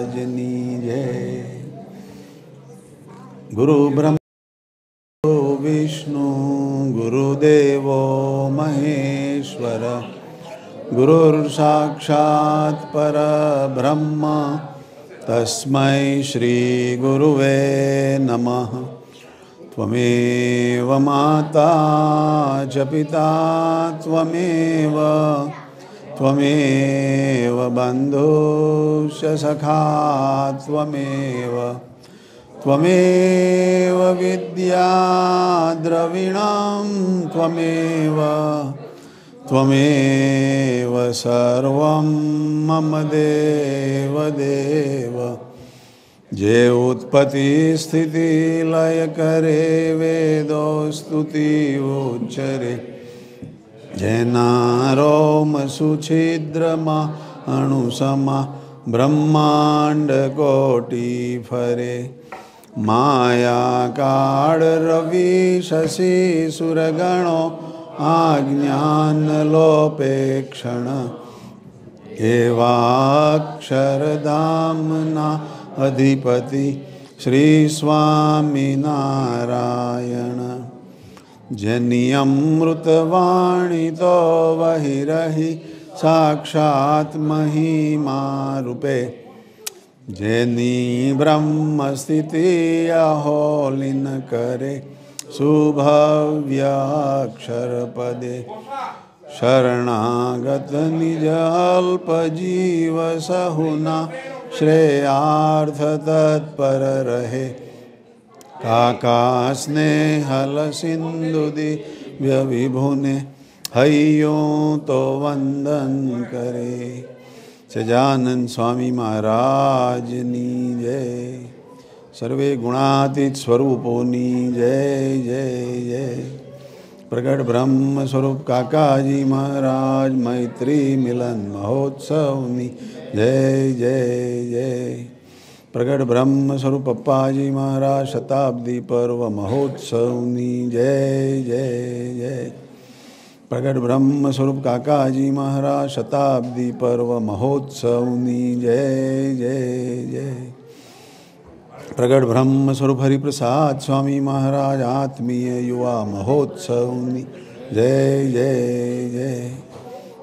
राजनी जय गुरु ब्रह्म विष्णु गुरुदेव महेश्वर गुरुर्साक्षात् परब्रह्म तस्मै श्रीगुरुवे नमः त्वमेव माता च पिता त्वमेव त्वमेव बन्धुश्च सखा त्वमेव त्वमेव विद्या द्रविणं त्वमेव त्वमेव सर्वं मम देव देव जे उत्पत्तिस्थितिलयकरे वेदोस्तुतिवोच्चरे જેના રોમ સુછિદ્રમાં અણુસમા બ્રહ્માંડ કોટી ફરે માયા કાળ રવિ શશી સુરગણો આજ્ઞાન લોપેક્ષણ એવાક્ષરધામના અધિપતિ શ્રી સ્વામિનારાયણ जनियमृतवाणी तो वही रही साक्षात महिमा रूपे जनी ब्रह्म स्थिति अहोलिन करे सुभव्याक्षर पदे शरणागत निज अल्प जीव सहुना श्रेयार्थ तत्पर रहे सिंधु दिव्य विभुने हयो तो वंदन करे सजानन स्वामी महाराज नी जय सर्वे गुणातीत स्वरूपोनी जय जय जय प्रकट ब्रह्म स्वरूप जी महाराज मैत्री मिलन महोत्सव महोत्सवनी जय जय जय प्रकट ब्रह्म स्वरूप पप्पा जी महाराज शताब्दी पर्व महोत्सव नी जय जय जय प्रकट ब्रह्म स्वरूप काका जी महाराज शताब्दी पर्व महोत्सव नी जय जय जय प्रकट ब्रह्म स्वरूप हरिप्रसाद स्वामी महाराज आत्मीय युवा महोत्सव नी जय जय जय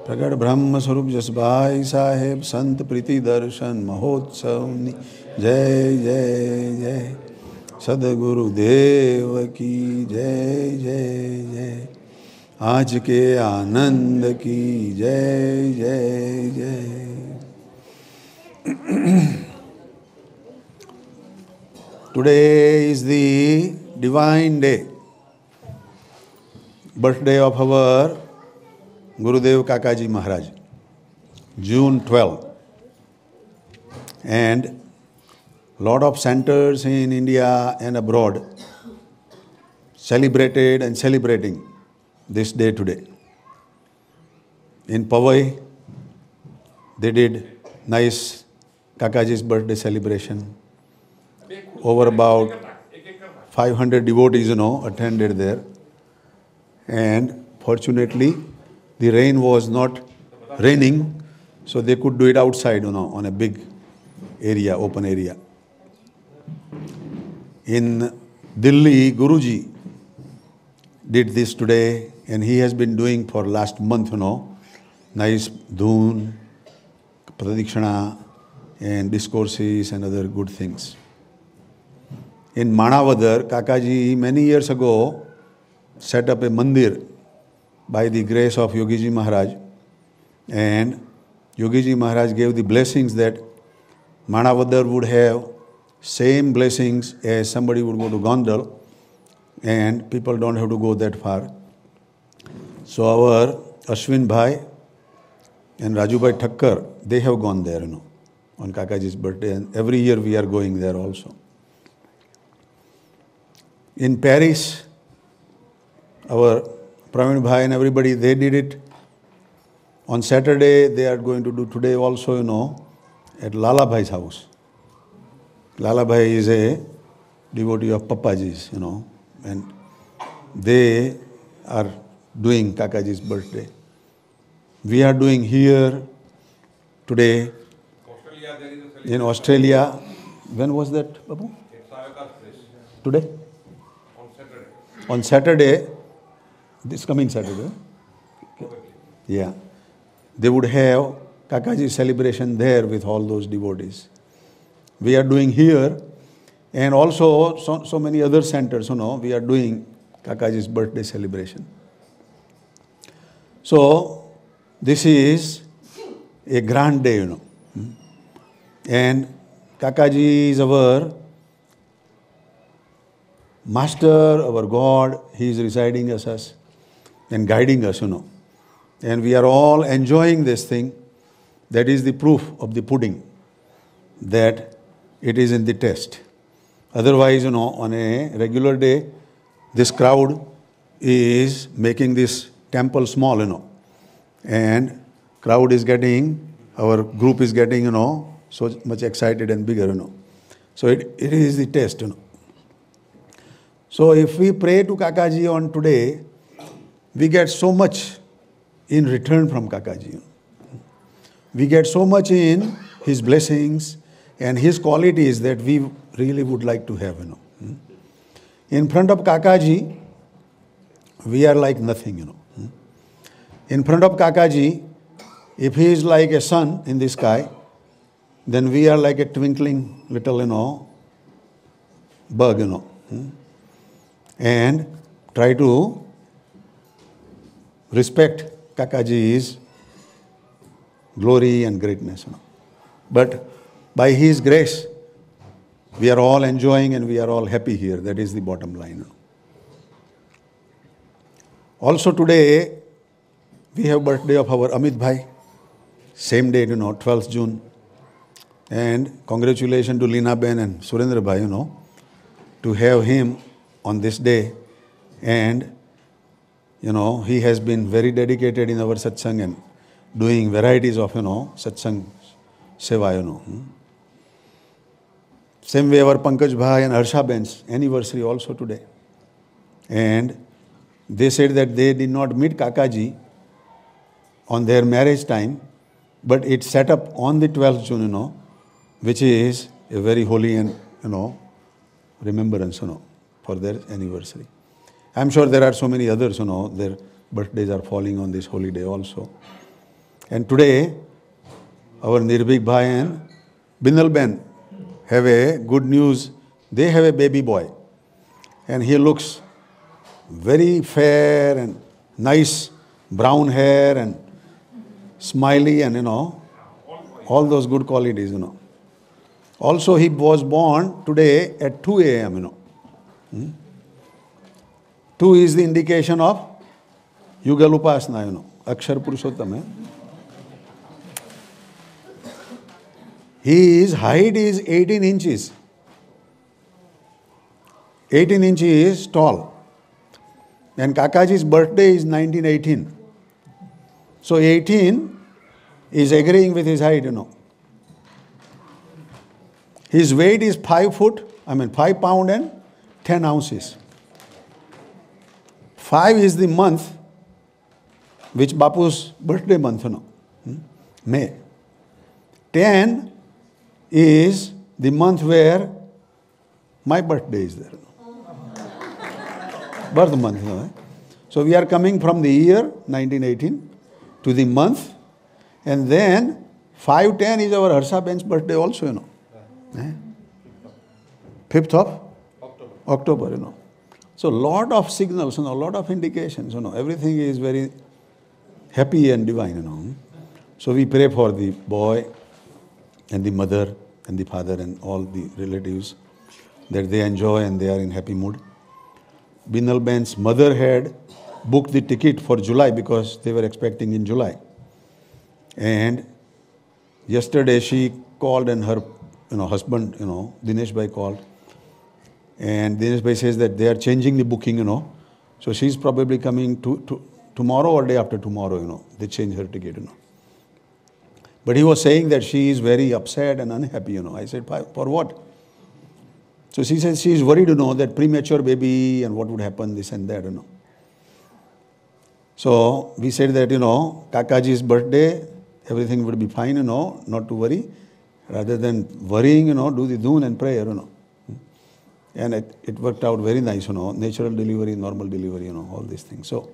प्रकट ब्रह्म स्वरूप जसभाई साहेब संत प्रीति दर्शन महोत्सव नी जय जय जय सदगुरुदेव की जय जय जय आज के आनंद की जय जय जय today is the divine day birthday of our Gurudev Kaka ji Maharaj June twelve and lot of centers in India and abroad celebrated and celebrating this day today. In Powai, they did nice Kakaji's birthday celebration. Over about 500 devotees, you know, attended there. And fortunately, the rain was not raining, so they could do it outside, you know, on a big area, open area. In Delhi, Guruji did this today and he has been doing for last month, you know, nice doon, pradikshana and discourses and other good things. In Manavadar, Kakaji many years ago set up a mandir by the grace of Yogiji Maharaj and Yogiji Maharaj gave the blessings that Manavadar would have same blessings as somebody would go to Gondal, and people don't have to go that far. So our Ashwin Bhai and Rajubhai Thakkar, they have gone there, you know, on Kakaji's birthday, and every year we are going there also. In Paris, our Praveen Bhai and everybody, they did it. On Saturday, they are going to do today also, you know, at Lala Bhai's house. Lalabhai is a devotee of Papaji's, you know, and they are doing Kakaji's birthday. We are doing here today Australia, in Australia. When was that, Babu? Today? On Saturday. On Saturday, this coming Saturday. Yeah. They would have Kakaji celebration there with all those devotees we are doing here and also so, so many other centers, you know, we are doing Kakaji's birthday celebration. So this is a grand day, you know. Hmm. And Kakaji is our master, our God. He is residing as us and guiding us, you know. And we are all enjoying this thing. That is the proof of the pudding that it is in the test. Otherwise, you know, on a regular day, this crowd is making this temple small, you know. And crowd is getting, our group is getting, you know, so much excited and bigger, you know. So it, it is the test, you know. So if we pray to Kakaji on today, we get so much in return from Kakaji. We get so much in his blessings, and his quality is that we really would like to have, you know. Hmm? In front of Kakaji, we are like nothing, you know. Hmm? In front of Kakaji, if he is like a sun in the sky, then we are like a twinkling little, you know, bug, you know. Hmm? And try to respect Kakaji's glory and greatness, you know. But by His grace, we are all enjoying and we are all happy here. That is the bottom line. Also today, we have birthday of our Amit Bhai. Same day, you know, 12th June. And congratulations to Lina Ben and Surendra Bhai, you know, to have him on this day. And, you know, he has been very dedicated in our satsang and doing varieties of, you know, satsang seva, you know. Same way our Pankaj Bhai and Harsha Ben's anniversary also today. And they said that they did not meet Kakaji on their marriage time, but it set up on the 12th June, you know, which is a very holy and, you know, remembrance, you know, for their anniversary. I'm sure there are so many others, you know, their birthdays are falling on this holy day also. And today, our Nirbhik Bhai and Binal Ben have a good news. They have a baby boy. And he looks very fair and nice brown hair and smiley and you know all those good qualities you know also he was born today at 2 a.m you know hmm? 2 is the indication of yugal upasana you know akshar purushottam eh? His height is 18 inches. 18 inches tall. And Kakaji's birthday is 1918. So 18 is agreeing with his height, you know. His weight is 5 foot, I mean 5 pound and 10 ounces. 5 is the month which Bapu's birthday month, you know, hmm, May. 10 is the month where my birthday is there. Birth month. No? So we are coming from the year 1918 to the month, and then 510 is our Harsha Ben's birthday also, you know. Eh? 5th of October. October, you know. So lot of signals, you know, lot of indications, you know. Everything is very happy and divine, you know. So we pray for the boy, and the mother and the father and all the relatives that they enjoy and they are in happy mood. Binal Ben's mother had booked the ticket for July because they were expecting in July. And yesterday she called and her you know, husband, you know, Dinesh Bhai called. And Dinesh Bhai says that they are changing the booking, you know. So she's probably coming to, to tomorrow or day after tomorrow, you know. They change her ticket, you know. But he was saying that she is very upset and unhappy, you know. I said, for what? So she says she is worried, you know, that premature baby and what would happen, this and that, you know. So we said that, you know, Kakaji's birthday, everything would be fine, you know, not to worry. Rather than worrying, you know, do the dune and prayer, you know. And it, it worked out very nice, you know, natural delivery, normal delivery, you know, all these things. So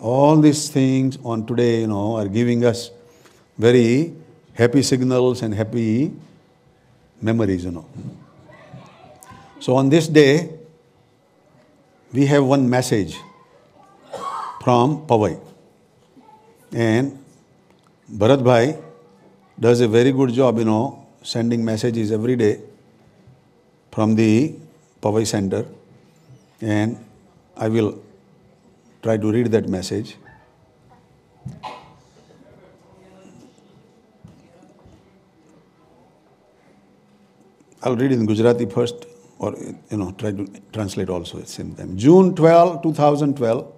all these things on today, you know, are giving us very happy signals and happy memories, you know. So on this day, we have one message from Pawai. And Bharat Bhai does a very good job, you know, sending messages every day from the Pawai Center. And I will try to read that message. I'll read in Gujarati first, or you know, try to translate also at the same time. June 12, 2012,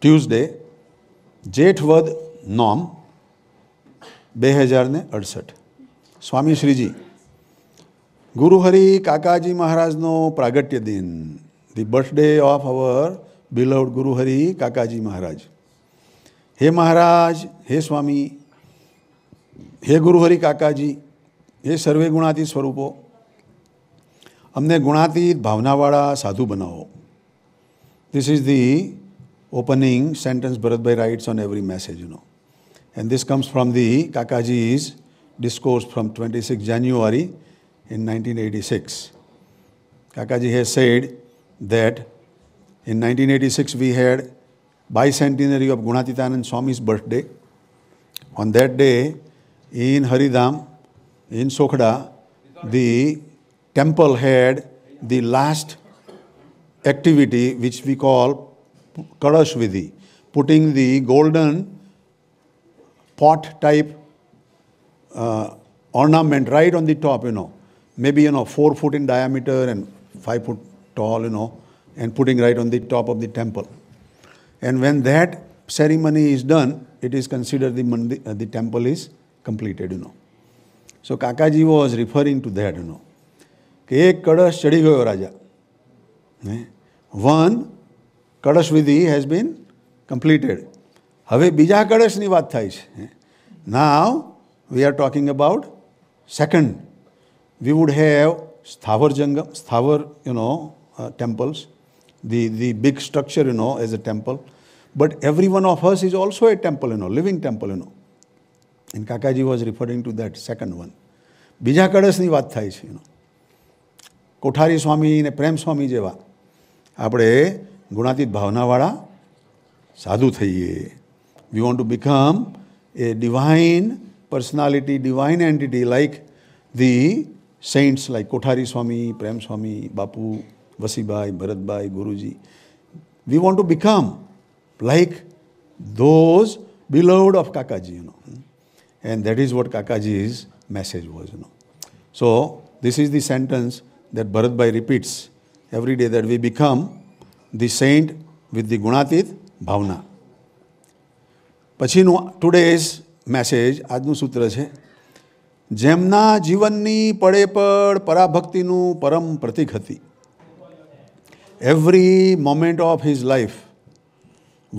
Tuesday, Jethvad Nom, 2068. Swami Sriji, Guru Hari Kaka Ji Maharaj no Pragatya Din, the birthday of our beloved Guru Hari Kaka Ji Maharaj. Hey Maharaj, hey Swami, hey Guru Hari Kaka Ji. ये सर्वे गुणातीत स्वरूपों हमने गुणातीत भावनावाड़ा साधु बनाओ this is the opening sentence Bharat bhai writes on every message you know and this comes from the Kaka ji is discourse from twenty six January in nineteen eighty six Kaka ji has said that in nineteen eighty six we had bicentenary of Gunatitanand Swami's birthday on that day in Haridham in Sokhda, the temple had the last activity which we call Kalashvidhi, putting the golden pot type uh, ornament right on the top, you know, maybe, you know, four foot in diameter and five foot tall, you know, and putting right on the top of the temple. And when that ceremony is done, it is considered the, mandi- uh, the temple is completed, you know. So Kakaji was referring to that, you know. કે એક કળશ ચડી ગયો રાજા one કળશ વિધિ has been completed હવે બીજા કળશની વાત થાય છે now we are talking about second we would have સ્થાવર જંગમ સ્થાવર you know temples the, the big structure, you know, as a temple. But every one of us is also a temple, you know, living temple, you know. And Kakaji was referring to that second one. બીજા કળશની વાત થાય છે એનો કોઠારી સ્વામી ને પ્રેમ સ્વામી જેવા આપણે ગુણાતીત ભાવનાવાળા સાધુ થઈએ we want to become a divine personality divine entity like the saints like Kothari Swami Prem Swami Bapu Vasibhai Bharatbhai Guruji we want to become like those beloved of Kakaji you know and that is what Kakaji's message was, you know. So this is the sentence that Bharat Bhai repeats every day that we become the saint with the Gunatit Bhavna. પછીનું today's message આજનું સૂત્ર છે જેમના જીવનની પડે પડ પરાભક્તિનું પરમ પ્રતિક હતી every moment of his life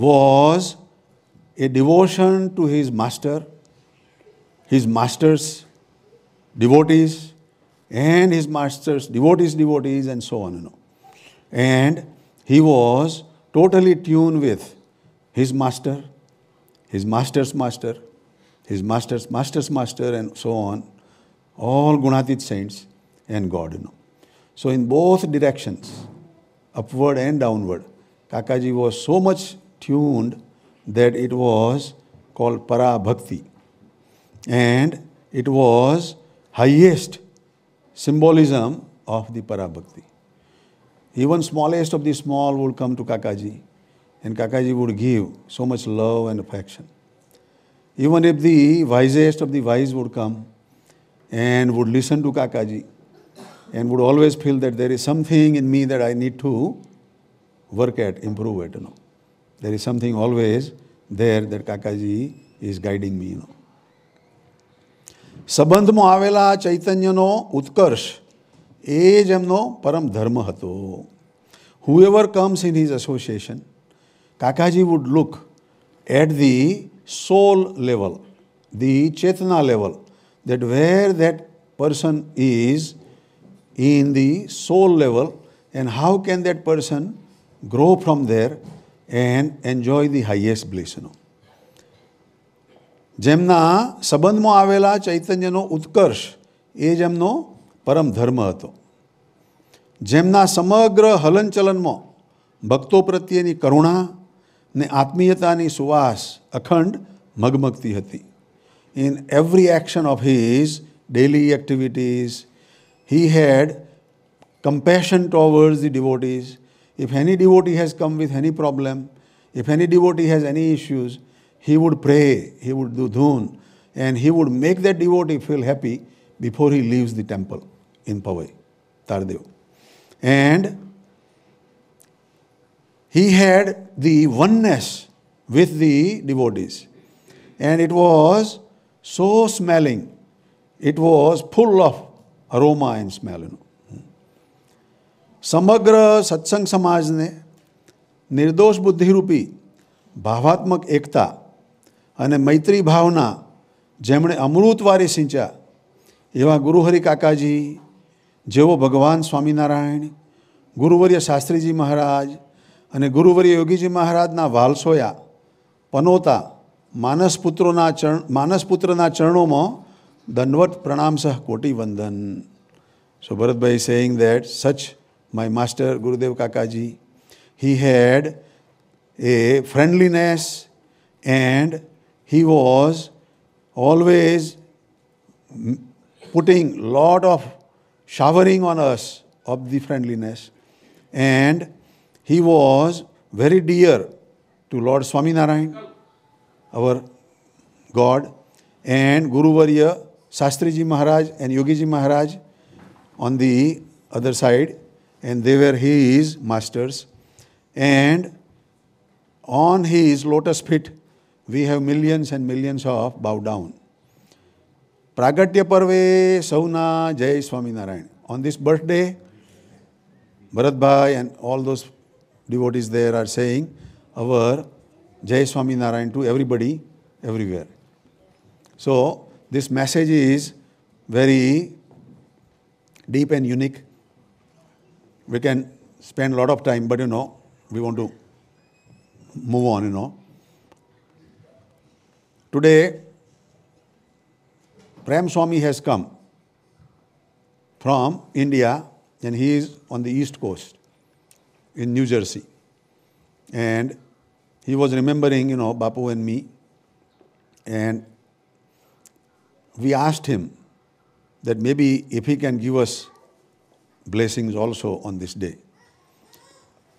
was a devotion to his master his master's devotees and his master's devotees, devotees, and so on. and on. And he was totally tuned with his master, his master's master, his master's master's master, and so on. All Gunatit saints and God. You know. So, in both directions, upward and downward, Kakaji was so much tuned that it was called para bhakti and it was highest symbolism of the Parabhakti. Even smallest of the small would come to Kakaji and Kakaji would give so much love and affection. Even if the wisest of the wise would come and would listen to Kakaji and would always feel that there is something in me that I need to work at, improve at, you know. There is something always there that Kakaji is guiding me, you know. સંબંધમાં આવેલા આ ચૈતન્યનો ઉત્કર્ષ એ જ એમનો પરમ ધર્મ હતો whoever comes in his association Kakaji would look at the soul level the ચેતના level that where that person is in the soul level and how can that person grow from there and enjoy the highest bliss you know જેમના સંબંધમાં આવેલા ચૈતન્યનો ઉત્કર્ષ એ જ એમનો પરમ ધર્મ હતો જેમના સમગ્ર હલનચલનમાં ભક્તો પ્રત્યેની કરુણા ને આત્મીયતાની સુવાસ અખંડ મગમગતી હતી in every action of his daily activities he had compassion towards the devotees. If any devotee has come with any problem, if any devotee has any issues, he would pray, he would do dhun, and he would make that devotee feel happy before he leaves the temple in Pavai, Tardev. And he had the oneness with the devotees. And it was so smelling, it was full of aroma and smell. You know. સમગ્ર samajne nirdosh નિર્દોષ rupi ભાવાત્મક ekta. અને મૈત્રી ભાવના જેમણે અમૃત વારી સિંચા એવા ગુરુહરી કાકાજી જેવો ભગવાન સ્વામિનારાયણ ગુરુવर्य શાસ્ત્રીજી મહારાજ અને ગુરુવर्य યોગીજી મહારાજ ના વાલસોયા પનોતા માનસપુત્રોના ચરણ માનસપુત્રના ચરણોમાં દનવત પ્રણામ સહ કોટી વંદન સુભરતભાઈ saying that such my master Gurudev Kakaji he had a friendliness and he was always putting lot of showering on us of the friendliness and he was very dear to Lord Swaminarayan, our God, and Guru Varya, Sastriji Maharaj and Yogiji Maharaj on the other side, and they were his masters. And on his lotus feet, we have millions and millions of bow down. Pragatya Parve Sauna Jai Swaminarayan. On this birthday, Bharatbhai and all those devotees there are saying our Jai Swaminarayan to everybody, everywhere. So, this message is very deep and unique. We can spend a lot of time, but you know, we want to move on, you know. Today, Prem Swami has come from India and he is on the East Coast in New Jersey. And he was remembering, you know, Bapu and me. And we asked him that maybe if he can give us blessings also on this day.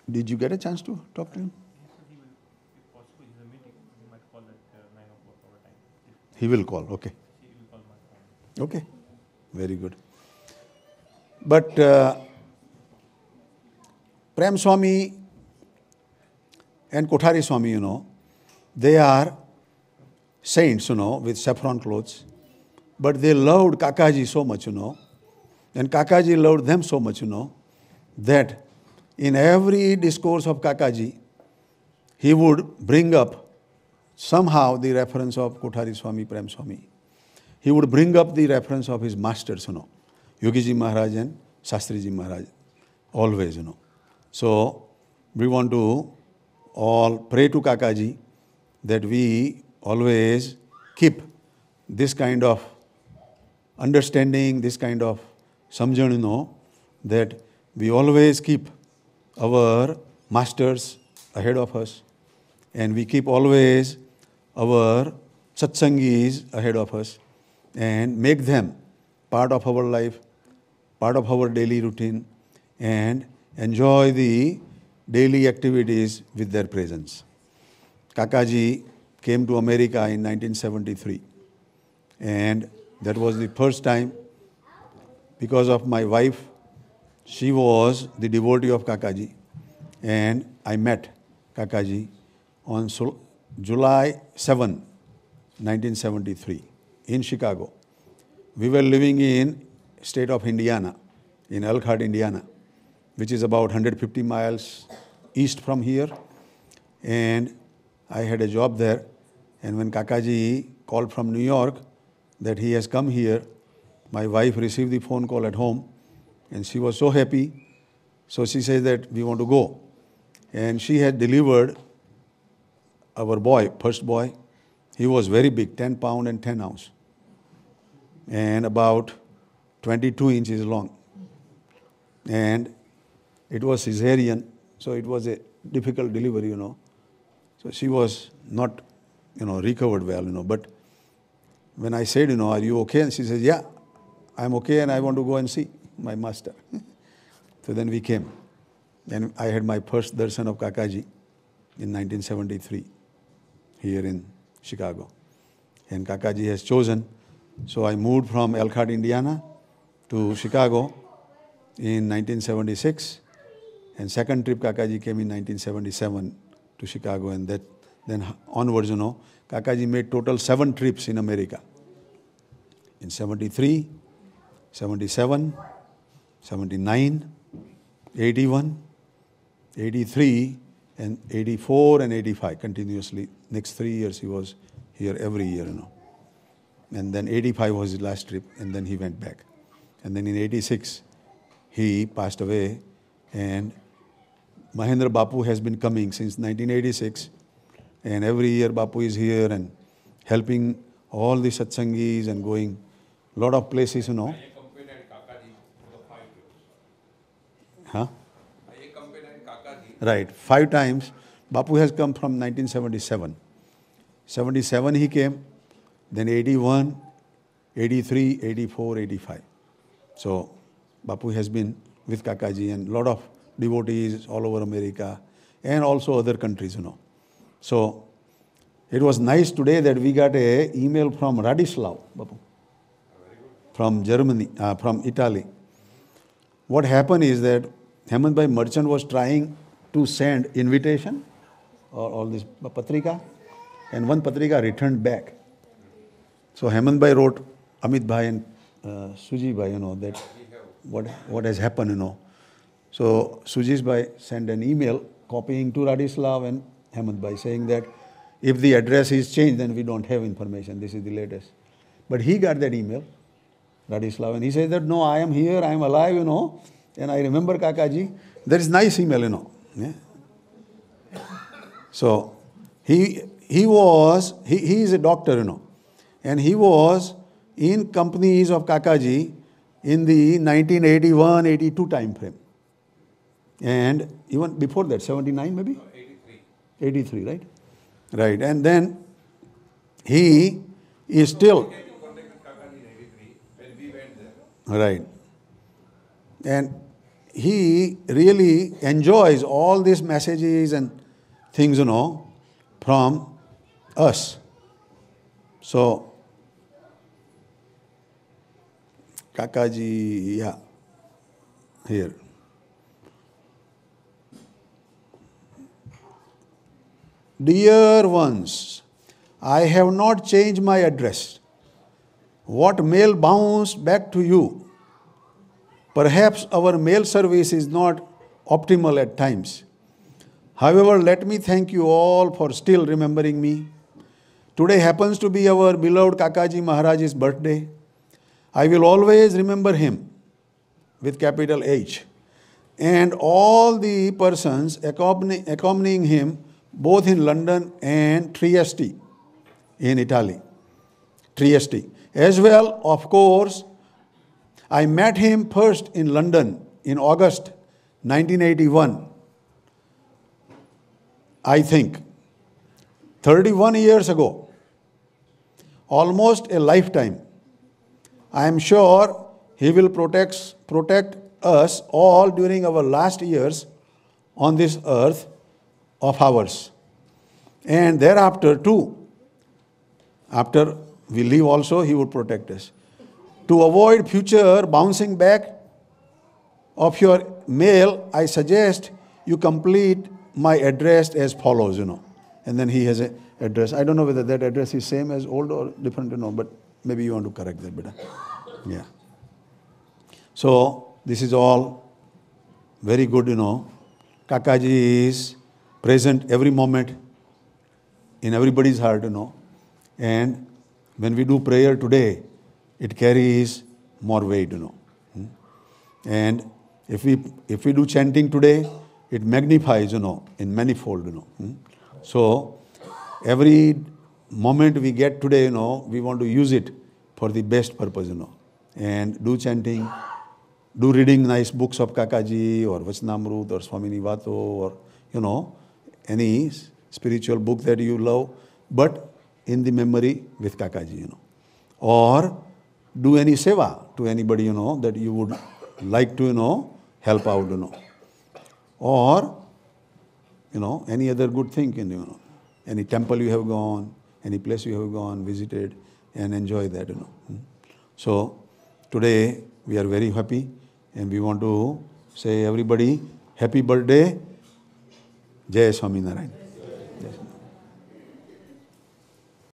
Did you get a chance to talk to him? He will call, okay. Okay, very good. But uh, Prem Swami and Kothari Swami, you know, they are saints, you know, with saffron clothes. But they loved Kakaji so much, you know, and Kakaji loved them so much, you know, that in every discourse of Kakaji, he would bring up somehow the reference of Kothari Swami Prem Swami. He would bring up the reference of his masters, you know, Yogiji Maharaj and Shastriji Maharaj, always, you know. So we want to all pray to Kakaji that we always keep this kind of understanding, this kind of samjhan, you know, that we always keep our masters ahead of us and we keep always our is ahead of us and make them part of our life, part of our daily routine, and enjoy the daily activities with their presence. Kakaji came to America in 1973, and that was the first time because of my wife. She was the devotee of Kakaji, and I met Kakaji on July 7, 1973, in Chicago. We were living in state of Indiana, in Elkhart, Indiana, which is about 150 miles east from here. And I had a job there. And when Kakaji called from New York that he has come here, my wife received the phone call at home and she was so happy. So she says that we want to go. And she had delivered our boy, first boy, he was very big, 10 pound and 10 ounce, and about 22 inches long. And it was cesarean, so it was a difficult delivery, you know. So she was not, you know, recovered well, you know. But when I said, you know, are you okay? And she says, yeah, I'm okay and I want to go and see my master. so then we came. And I had my first darshan of Kakaji in 1973 here in Chicago. And Kakaji has chosen. So I moved from Elkhart, Indiana to Chicago in 1976. And second trip Kakaji came in 1977 to Chicago. And that then onwards, you know, Kakaji made total seven trips in America. In 73, 77, 79, 81, 83, and 84 and 85 continuously. Next three years he was here every year, you know. And then 85 was his last trip, and then he went back. And then in 86, he passed away, and Mahendra Bapu has been coming since 1986, and every year Bapu is here and helping all the satsangis and going lot of places, you know. Huh? Right, five times. Bapu has come from 1977. 77 he came, then 81, 83, 84, 85. So Bapu has been with Kakaji and lot of devotees all over America and also other countries, you know. So it was nice today that we got a email from Radislav, Bapu, from Germany, uh, from Italy. What happened is that Hemant Bhai Merchant was trying to send invitation or all this patrika and one patrika returned back. So Hemant Bhai wrote Amit Bhai and uh, Suji Bhai, you know, that what, what has happened, you know. So suji Bhai sent an email copying to Radislav and Hemant Bhai saying that if the address is changed, then we don't have information. This is the latest. But he got that email, Radislav, and he said that, no, I am here, I am alive, you know, and I remember Kakaji. That is nice email, you know. Yeah. So he he was he, he is a doctor, you know, and he was in companies of Kakaji in the 1981-82 time frame, and even before that, 79 maybe. 83. 83, right? Right, and then he is still. Right. And he really enjoys all these messages and things, you know, from us. So, Kakaji, yeah, here. Dear ones, I have not changed my address. What mail bounced back to you Perhaps our mail service is not optimal at times. However, let me thank you all for still remembering me. Today happens to be our beloved Kakaji Maharaj's birthday. I will always remember him with capital H and all the persons accompanying him both in London and Trieste in Italy. Trieste. As well, of course, I met him first in London in August 1981, I think, 31 years ago, almost a lifetime. I am sure he will protect, protect us all during our last years on this earth of ours. And thereafter, too, after we leave also, he would protect us. To avoid future bouncing back of your mail, I suggest you complete my address as follows, you know. And then he has an address. I don't know whether that address is same as old or different, you know, but maybe you want to correct that better. Yeah. So this is all very good, you know. Kakaji is present every moment in everybody's heart, you know. And when we do prayer today, it carries more weight, you know. And if we, if we do chanting today, it magnifies, you know, in manifold, you know. So every moment we get today, you know, we want to use it for the best purpose, you know. And do chanting, do reading nice books of Kakaji or Vachnamrut or Swami Nivato or, you know, any spiritual book that you love, but in the memory with Kakaji, you know. Or do any seva to anybody, you know, that you would like to, you know, help out, you know. Or, you know, any other good thing, you know, any temple you have gone, any place you have gone, visited, and enjoy that, you know. Hmm. So, today we are very happy and we want to say everybody, happy birthday, Jai Narayan.